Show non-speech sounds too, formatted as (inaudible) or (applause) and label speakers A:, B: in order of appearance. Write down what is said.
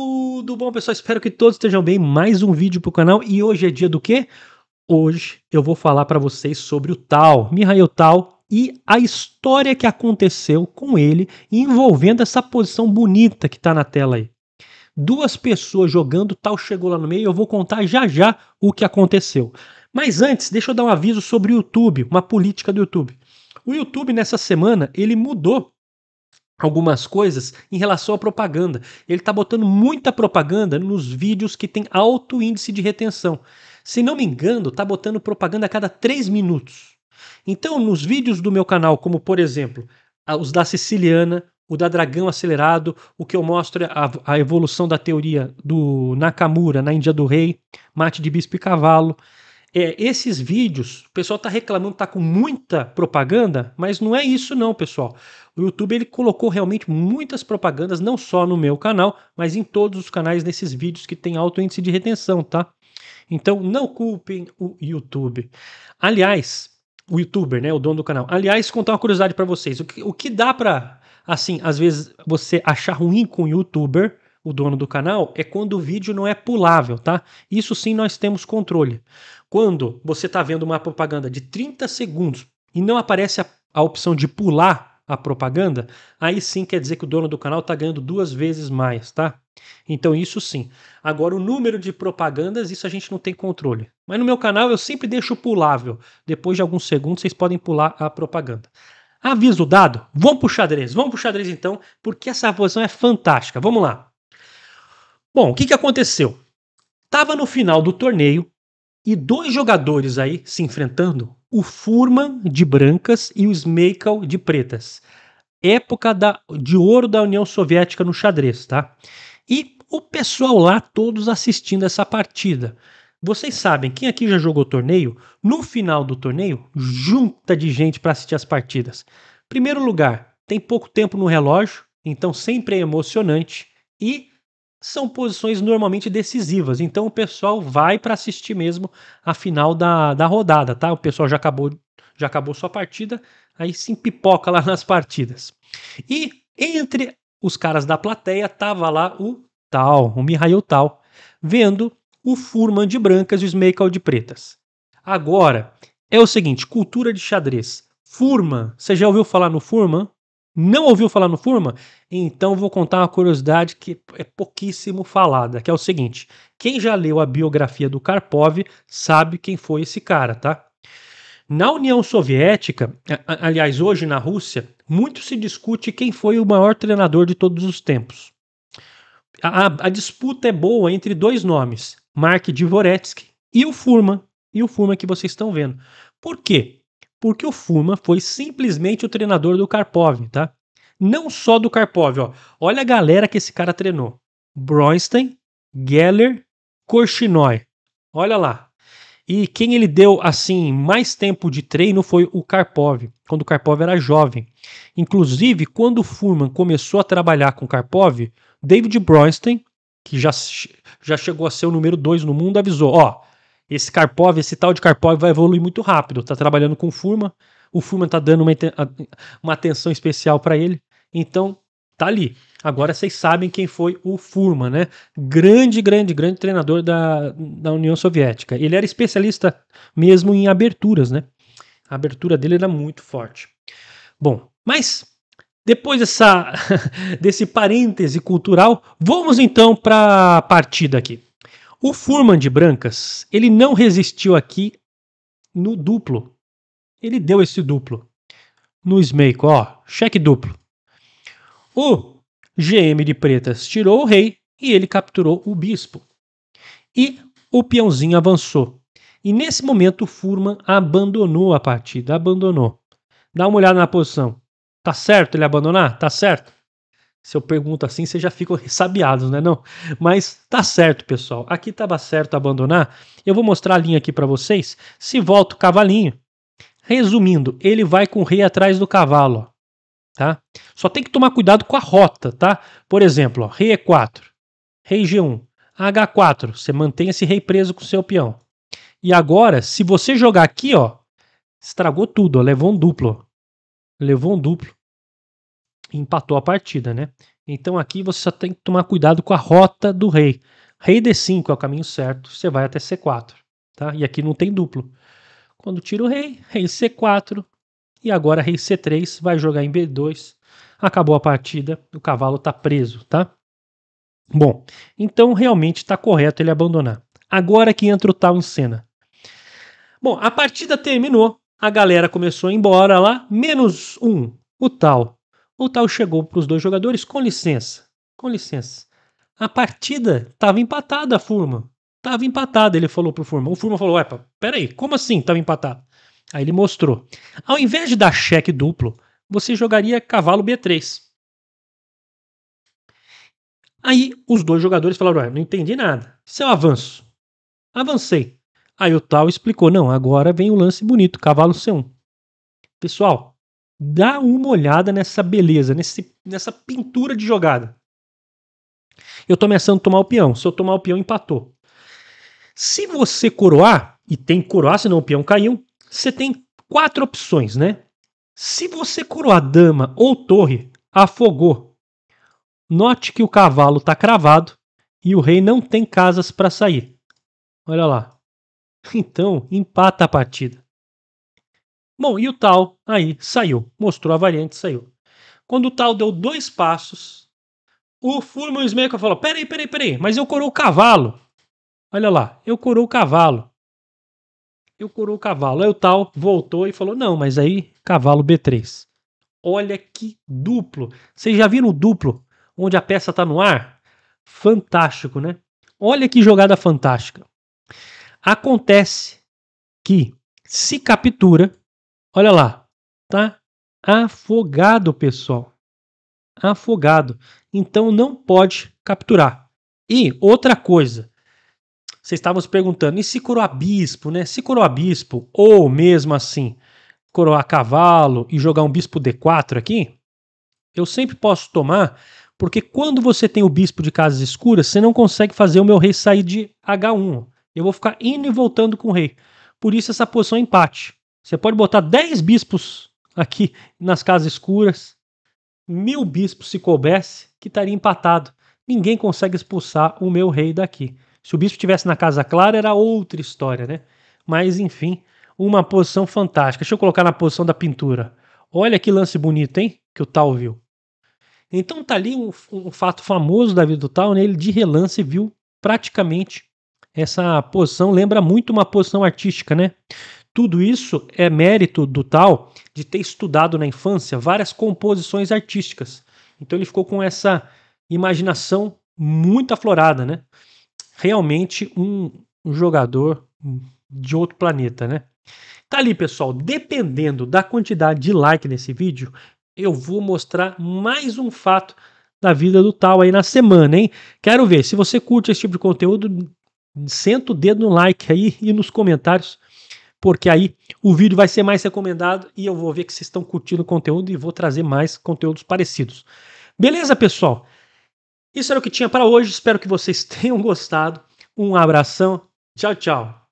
A: Tudo bom, pessoal? Espero que todos estejam bem. Mais um vídeo para o canal. E hoje é dia do quê? Hoje eu vou falar para vocês sobre o Tal, Mihail Tal, e a história que aconteceu com ele envolvendo essa posição bonita que está na tela aí. Duas pessoas jogando, Tal chegou lá no meio. Eu vou contar já já o que aconteceu. Mas antes, deixa eu dar um aviso sobre o YouTube, uma política do YouTube. O YouTube nessa semana ele mudou algumas coisas em relação à propaganda. Ele está botando muita propaganda nos vídeos que tem alto índice de retenção. Se não me engano, está botando propaganda a cada 3 minutos. Então, nos vídeos do meu canal, como por exemplo os da Siciliana, o da Dragão Acelerado, o que eu mostro é a, a evolução da teoria do Nakamura na Índia do Rei, mate de bispo e cavalo, é, esses vídeos, o pessoal está reclamando, está com muita propaganda, mas não é isso não, pessoal. O YouTube ele colocou realmente muitas propagandas, não só no meu canal, mas em todos os canais nesses vídeos que tem alto índice de retenção, tá? Então não culpem o YouTube. Aliás, o YouTuber, né, o dono do canal. Aliás, contar uma curiosidade para vocês. O que, o que dá para, assim, às vezes você achar ruim com o YouTuber o dono do canal é quando o vídeo não é pulável, tá? Isso sim nós temos controle. Quando você está vendo uma propaganda de 30 segundos e não aparece a, a opção de pular a propaganda, aí sim quer dizer que o dono do canal está ganhando duas vezes mais, tá? Então isso sim. Agora o número de propagandas, isso a gente não tem controle. Mas no meu canal eu sempre deixo pulável. Depois de alguns segundos vocês podem pular a propaganda. Aviso dado, vamos pro xadrez, vamos pro xadrez então, porque essa posição é fantástica. Vamos lá. Bom, o que, que aconteceu? Tava no final do torneio e dois jogadores aí se enfrentando: o Furman de brancas e o Smeikal de pretas. Época da, de ouro da União Soviética no xadrez, tá? E o pessoal lá, todos assistindo essa partida. Vocês sabem, quem aqui já jogou torneio, no final do torneio, junta de gente para assistir as partidas. Primeiro lugar, tem pouco tempo no relógio, então sempre é emocionante. E são posições normalmente decisivas. Então o pessoal vai para assistir mesmo a final da, da rodada, tá? O pessoal já acabou já acabou sua partida, aí se pipoca lá (laughs) nas partidas. E entre os caras da plateia tava lá o Tal, o Mihail Tal, vendo o Furman de brancas e o Smeikal de pretas. Agora, é o seguinte, cultura de xadrez. Furman, você já ouviu falar no Furman? Não ouviu falar no Furman? Então vou contar uma curiosidade que é pouquíssimo falada, que é o seguinte: quem já leu a biografia do Karpov sabe quem foi esse cara, tá? Na União Soviética, aliás, hoje na Rússia, muito se discute quem foi o maior treinador de todos os tempos. A, a, a disputa é boa entre dois nomes, Mark Dvoretsky e o Furman, e o Furman que vocês estão vendo. Por quê? porque o Furman foi simplesmente o treinador do Karpov, tá? Não só do Karpov, ó. Olha a galera que esse cara treinou. Bronstein, Geller, Korshinoy. Olha lá. E quem ele deu assim mais tempo de treino foi o Karpov, quando o Karpov era jovem. Inclusive, quando o Furman começou a trabalhar com o Karpov, David Bronstein, que já, já chegou a ser o número 2 no mundo, avisou: ó, esse Karpov, esse tal de Karpov vai evoluir muito rápido. Tá trabalhando com o Furman, o Furman tá dando uma, uma atenção especial para ele. Então, tá ali. Agora vocês sabem quem foi o Furman, né? Grande, grande, grande treinador da, da União Soviética. Ele era especialista mesmo em aberturas, né? A abertura dele era muito forte. Bom, mas depois dessa, (laughs) desse parêntese cultural, vamos então para a partida aqui. O Furman de Brancas, ele não resistiu aqui no duplo. Ele deu esse duplo. No Smeiko, ó, cheque duplo. O GM de Pretas tirou o rei e ele capturou o bispo. E o peãozinho avançou. E nesse momento o Furman abandonou a partida, abandonou. Dá uma olhada na posição. Tá certo ele abandonar? Tá certo se eu pergunto assim, vocês já ficam sabiados, né? Não, mas tá certo, pessoal. Aqui estava certo abandonar. Eu vou mostrar a linha aqui para vocês. Se volta o cavalinho, resumindo, ele vai com o rei atrás do cavalo, ó, tá? Só tem que tomar cuidado com a rota, tá? Por exemplo, ó, rei E4, rei G1, H4, você mantém esse rei preso com o seu peão. E agora, se você jogar aqui, ó, estragou tudo, ó, levou um duplo. Levou um duplo empatou a partida, né? Então aqui você só tem que tomar cuidado com a rota do rei. Rei D5 é o caminho certo, você vai até C4, tá? E aqui não tem duplo. Quando tira o rei, rei C4 e agora rei C3 vai jogar em B2. Acabou a partida, o cavalo tá preso, tá? Bom, então realmente está correto ele abandonar. Agora que entra o tal em cena. Bom, a partida terminou, a galera começou a ir embora lá, menos um, o tal o tal chegou para os dois jogadores com licença. Com licença. A partida estava empatada, a Furman. Tava empatada, ele falou pro Furman. O Furman falou: "Ué, peraí, como assim tava empatado?" Aí ele mostrou. Ao invés de dar cheque duplo, você jogaria cavalo B3. Aí os dois jogadores falaram: Ué, não entendi nada. Isso é avanço. Avancei. Aí o tal explicou: Não, agora vem o lance bonito, cavalo C1. Pessoal, Dá uma olhada nessa beleza, nesse, nessa pintura de jogada. Eu estou ameaçando tomar o peão. Se eu tomar o peão, empatou. Se você coroar, e tem que coroar, senão o peão caiu, você tem quatro opções, né? Se você coroar dama ou torre, afogou. Note que o cavalo está cravado e o rei não tem casas para sair. Olha lá. (laughs) Então, empata a partida. Bom, e o tal aí saiu, mostrou a variante saiu. Quando o tal deu dois passos, o Furman Smeker falou: peraí, peraí, peraí, mas eu corou o cavalo. Olha lá, eu corou o cavalo. Eu corou o cavalo. Aí o tal voltou e falou: não, mas aí cavalo B3. Olha que duplo. Vocês já viram o duplo onde a peça está no ar? Fantástico, né? Olha que jogada fantástica. Acontece que se captura Olha lá, tá afogado, pessoal. Afogado. Então não pode capturar. E outra coisa, vocês estavam se perguntando, e se coroar bispo, né? Se coroar bispo, ou mesmo assim, coroar cavalo e jogar um bispo D4 aqui, eu sempre posso tomar, porque quando você tem o bispo de casas escuras, você não consegue fazer o meu rei sair de H1. Eu vou ficar indo e voltando com o rei. Por isso essa posição é empate. Você pode botar 10 bispos aqui nas casas escuras, mil bispos se coubesse, que estaria empatado. Ninguém consegue expulsar o meu rei daqui. Se o bispo estivesse na casa clara, era outra história, né? Mas enfim, uma posição fantástica. Deixa eu colocar na posição da pintura. Olha que lance bonito, hein? Que o Tal viu. Então tá ali um, um fato famoso da vida do Tal, né? Ele de relance viu praticamente essa posição lembra muito uma posição artística, né? Tudo isso é mérito do tal de ter estudado na infância várias composições artísticas. Então ele ficou com essa imaginação muito aflorada, né? Realmente um, um jogador de outro planeta, né? Tá ali, pessoal. Dependendo da quantidade de like nesse vídeo, eu vou mostrar mais um fato da vida do tal aí na semana, hein? Quero ver. Se você curte esse tipo de conteúdo, senta o dedo no like aí e nos comentários porque aí o vídeo vai ser mais recomendado e eu vou ver que vocês estão curtindo o conteúdo e vou trazer mais conteúdos parecidos. Beleza, pessoal? Isso era o que tinha para hoje. Espero que vocês (laughs) tenham gostado. Um abração. Tchau, tchau.